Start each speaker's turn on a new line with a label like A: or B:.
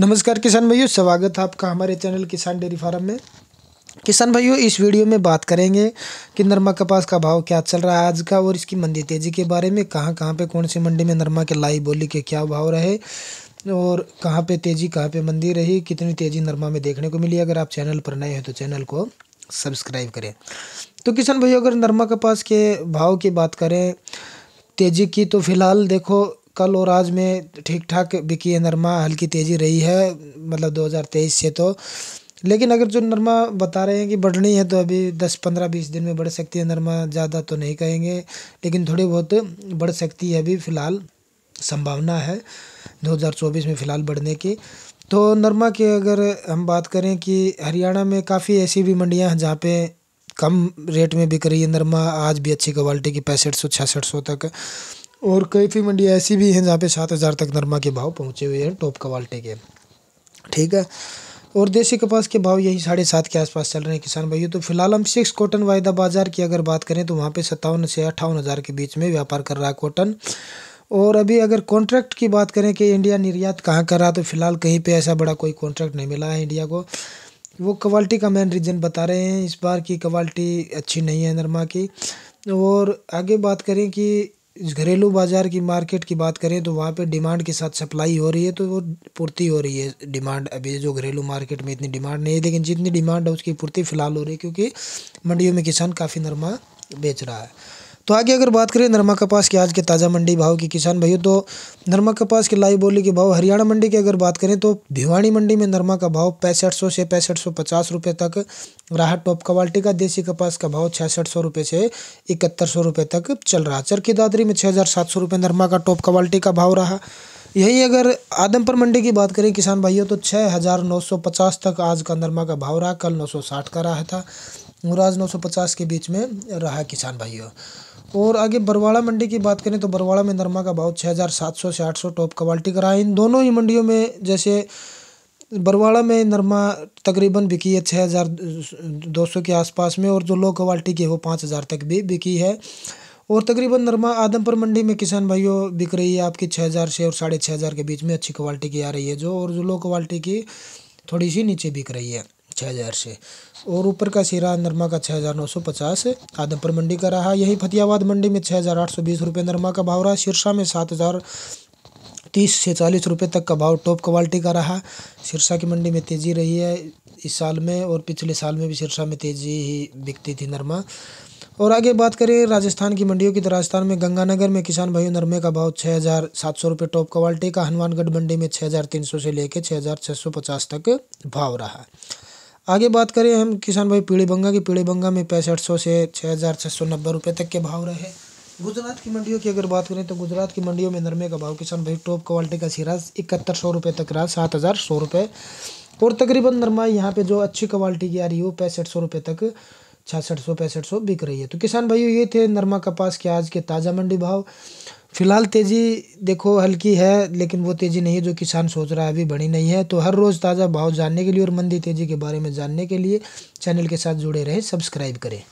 A: नमस्कार किसान भाइयों स्वागत है आपका हमारे चैनल किसान डेयरी फार्म में किसान भाइयों इस वीडियो में बात करेंगे कि नरमा कपास का भाव क्या चल रहा है आज का और इसकी मंदी तेज़ी के बारे में कहाँ कहाँ पे कौन सी मंडी में नरमा के लाई बोली के क्या भाव रहे और कहाँ पे तेज़ी कहाँ पे मंदी रही कितनी तेज़ी नरमा में देखने को मिली अगर आप चैनल पर नए हैं तो चैनल को सब्सक्राइब करें तो किसान भाइयों अगर नरमा कपास के भाव की बात करें तेज़ी की तो फिलहाल देखो कल और आज में ठीक ठाक बिकी है नरमा हल्की तेज़ी रही है मतलब 2023 से तो लेकिन अगर जो नरमा बता रहे हैं कि बढ़नी है तो अभी 10-15-20 दिन में बढ़ सकती है नरमा ज़्यादा तो नहीं कहेंगे लेकिन थोड़ी बहुत बढ़ सकती है अभी फ़िलहाल संभावना है 2024 में फ़िलहाल बढ़ने की तो नरमा की अगर हम बात करें कि हरियाणा में काफ़ी ऐसी भी मंडियाँ हैं जहाँ पर कम रेट में बिक रही है नरमा आज भी अच्छी क्वालिटी की पैंसठ सौ छियासठ सौ तक और कई फी मंडी ऐसी भी हैं जहाँ पे सात हज़ार तक नरमा के भाव पहुँचे हुए हैं टॉप क्वालिटी के ठीक है और देसी कपास के भाव यही साढ़े सात के आसपास चल रहे हैं किसान भाइयों तो फिलहाल हम सिक्स कॉटन वायदा बाजार की अगर बात करें तो वहाँ पे सत्तावन से अट्ठावन हज़ार के बीच में व्यापार कर रहा है कॉटन और अभी अगर कॉन्ट्रैक्ट की बात करें कि इंडिया निर्यात कहाँ कर रहा तो फिलहाल कहीं पर ऐसा बड़ा कोई कॉन्ट्रैक्ट नहीं मिला है इंडिया को वो क्वालिटी का मेन रीज़न बता रहे हैं इस बार की क्वालिटी अच्छी नहीं है नरमा की और आगे बात करें कि घरेलू बाज़ार की मार्केट की बात करें तो वहाँ पे डिमांड के साथ सप्लाई हो रही है तो वो पूर्ति हो रही है डिमांड अभी जो घरेलू मार्केट में इतनी डिमांड नहीं है लेकिन जितनी डिमांड है उसकी पूर्ति फ़िलहाल हो रही है क्योंकि मंडियों में किसान काफ़ी नरमा बेच रहा है तो आगे अगर बात करें नरमा कपास के आज के ताज़ा मंडी भाव की किसान भाइयों तो नरमा कपास के लाई बोली के भाव हरियाणा मंडी की अगर बात करें तो भिवानी मंडी में नरमा का भाव पैंसठ सौ से पैंसठ सौ पचास रुपये तक रहा टॉप क्वालिटी का देसी कपास का भाव छियासठ सौ रुपये से इकहत्तर सौ रुपये तक चल रहा चरखी दादरी में छः हज़ार सात सौ रुपये नरमा का टॉप क्वालिटी का भाव रहा यही अगर आदमपुर मंडी की बात करें किसान भाइयों तो छः हज़ार नौ सौ पचास तक आज का नरमा का भाव रहा कल नौ सौ साठ का रहा था और आज नौ सौ पचास के बीच में रहा किसान भाइयों और आगे बरवाड़ा मंडी की बात करें तो बरवाड़ा में नरमा का भाव 6,700 से 800 टॉप क्वालिटी का रहा है इन दोनों ही मंडियों में जैसे बरवाड़ा में नरमा तकरीबन बिकी है छः हज़ार दो सौ के आसपास में और जो लो क्वालिटी की है वो पाँच हज़ार तक भी बिकी है और तकरीबन नरमा आदमपुर मंडी में किसान भाइयों बिक रही है आपकी छः हज़ार से और साढ़े छः हज़ार के बीच में अच्छी क्वालिटी की आ रही है जो और जो लो क्वालिटी की थोड़ी सी नीचे बिक रही है छः हज़ार से और ऊपर का सिरा नरमा का छः हज़ार नौ सौ पचास आदमपुर मंडी का रहा यही फतियाबाद मंडी में छः हज़ार आठ सौ बीस रुपये नरमा का भाव रहा सिरसा में सात हज़ार तीस से चालीस रुपये तक का भाव टॉप क्वालिटी का रहा सिरसा की मंडी में तेज़ी रही है इस साल में और पिछले साल में भी सिरसा में तेज़ी ही बिकती थी नरमा और आगे बात करें राजस्थान की मंडियों की तो राजस्थान में गंगानगर में किसान भाइयों नरमे का भाव छः हज़ार सात सौ रुपये टॉप क्वालिटी का हनुमानगढ़ मंडी में छः हज़ार तीन सौ से लेकर छः हज़ार छः सौ पचास तक भाव रहा आगे बात करें हम किसान भाई बंगा की बंगा में पैंसठ सौ से छः हज़ार छः सौ नब्बे रुपये तक के भाव रहे गुजरात की मंडियों की अगर बात करें तो गुजरात की मंडियों में नरमे का भाव किसान भाई टॉप क्वालिटी का सीरा इकहत्तर सौ रुपये तक रहा सात हज़ार सौ रुपये और तकरीबन नरमा यहाँ पे जो अच्छी क्वालिटी की आ रही है वो पैंसठ सौ रुपये तक छियासठ सौ पैंसठ सौ बिक रही है तो किसान भाइयों ये थे नरमा कपास के आज के ताज़ा मंडी भाव फिलहाल तेज़ी देखो हल्की है लेकिन वो तेज़ी नहीं है जो किसान सोच रहा है अभी बढ़ी नहीं है तो हर रोज़ ताज़ा भाव जानने के लिए और मंदी तेज़ी के बारे में जानने के लिए चैनल के साथ जुड़े रहें सब्सक्राइब करें